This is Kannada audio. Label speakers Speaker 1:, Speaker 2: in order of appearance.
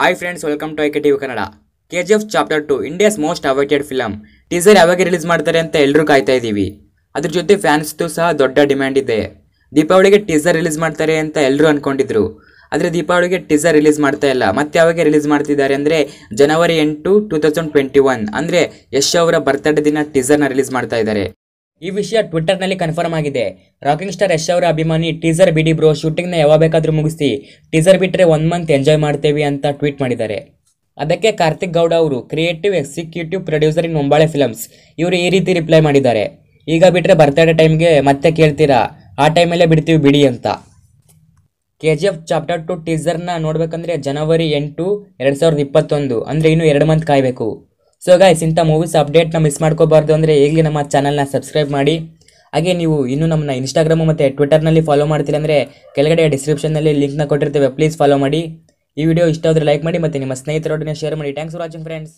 Speaker 1: hi friends welcome to IK TV Kannada K G F chapter two India's most awaited film teaser ಯಾವಾಗ ರಿಲೀಸ್ ಮಾಡ್ತಾರೆ ಅಂತ ಎಲ್ಲರೂ ಕಾಯ್ತಾ ಇದ್ದೀವಿ ಅದ್ರ ಜೊತೆ ಫ್ಯಾನ್ಸ್ದು ಸಹ ದೊಡ್ಡ ಡಿಮ್ಯಾಂಡ್ ಇದೆ ದೀಪಾವಳಿಗೆ ಟೀಸರ್ ರಿಲೀಸ್ ಮಾಡ್ತಾರೆ ಅಂತ ಎಲ್ಲರೂ ಅನ್ಕೊಂಡಿದ್ರು ಆದರೆ ದೀಪಾವಳಿಗೆ ಟೀಸರ್ ರಿಲೀಸ್ ಮಾಡ್ತಾ ಇಲ್ಲ ಮತ್ತೆ ಯಾವಾಗ ರಿಲೀಸ್ ಮಾಡ್ತಿದ್ದಾರೆ ಅಂದರೆ ಜನವರಿ ಎಂಟು ಟೂ ತೌಸಂಡ್ ಟ್ವೆಂಟಿ ಒನ್ ಅಂದರೆ ಯಶ್ ಅವರ ಬರ್ತಡೇ ದಿನ ಟೀಸರ್ನ ರಿಲೀಸ್ ಮಾಡ್ತಾ ಇದ್ದಾರೆ ಈ ವಿಷಯ ಟ್ವಿಟ್ಟರ್ನಲ್ಲಿ ಕನ್ಫರ್ಮ್ ಆಗಿದೆ ರಾಕಿಂಗ್ ಸ್ಟಾರ್ ಯಶ್ ಅವರ ಅಭಿಮಾನಿ ಟೀಸರ್ ಬಿಡಿ ಬ್ರೋ ಶೂಟಿಂಗ್ನ ಯಾವಾಗ ಬೇಕಾದರೂ ಮುಗಿಸಿ ಟೀಸರ್ ಬಿಟ್ಟರೆ ಒನ್ ಮಂತ್ ಎಂಜಾಯ್ ಮಾಡ್ತೇವೆ ಅಂತ ಟ್ವೀಟ್ ಮಾಡಿದ್ದಾರೆ ಅದಕ್ಕೆ ಕಾರ್ತಿಕ್ ಗೌಡ ಅವರು ಕ್ರಿಯೇಟಿವ್ ಎಕ್ಸಿಕ್ಯೂಟಿವ್ ಪ್ರೊಡ್ಯೂಸರ್ ಇನ್ ಮುಂಬಾಳೆ ಫಿಲಮ್ಸ್ ಇವರು ಈ ರೀತಿ ರಿಪ್ಲೈ ಮಾಡಿದ್ದಾರೆ ಈಗ ಬಿಟ್ಟರೆ ಬರ್ತಡೇ ಟೈಮ್ಗೆ ಮತ್ತೆ ಕೇಳ್ತೀರಾ ಆ ಟೈಮಲ್ಲೇ ಬಿಡ್ತೀವಿ ಬಿಡಿ ಅಂತ K G F chapter two ಟೀಸರ್ನ ನೋಡಬೇಕಂದ್ರೆ ಜನವರಿ ಎಂಟು ಎರಡು ಸಾವಿರದ ಇಪ್ಪತ್ತೊಂದು ಅಂದರೆ ಇನ್ನೂ ಎರಡು ಮಂತ್ ಕಾಯಬೇಕು ಸೊ ಗೈಸ್ ಇಂಥ ಮೂವೀಸ್ ಅಪ್ಡೇಟ್ನ ಮಿಸ್ ಮಾಡ್ಕೋಬಾರ್ದು ಅಂದರೆ ಈಗಲೇ ನಮ್ಮ ಚಾನಲ್ನ ಸಬ್ಸ್ಕ್ರೈಬ್ ಮಾಡಿ ಹಾಗೆ ನೀವು ಇನ್ನೂ ನಮ್ಮನ್ನ ಇನ್ಸ್ಟಾಗ್ರಾಮು ಮತ್ತು ಟ್ವಿಟರ್ನಲ್ಲಿ ಫಾಲೋ ಮಾಡ್ತೀರಿ ಅಂದರೆ ಕೆಳಗಡೆ ಡಿಸ್ಕ್ರಿಪ್ಷನ್ನಲ್ಲಿ ಲಿಂಕ್ನ ಕೊಟ್ಟಿರ್ತೇವೆ ಪ್ಲೀಸ್ ಫಾಲೋ ಮಾಡಿ ಈ ವಿಡಿಯೋ ಇಷ್ಟ ಆದರೆ ಲೈಕ್ ಮಾಡಿ ಮತ್ತು ನಿಮ್ಮ ಸ್ನೇಹಿತರೊಡನೆ ಶೇರ್ ಮಾಡಿ ಥ್ಯಾಂಕ್ಸ್ ಫಾರ್ ವಾಚಿಂಗ್ ಫ್ರೆಂಡ್ಸ್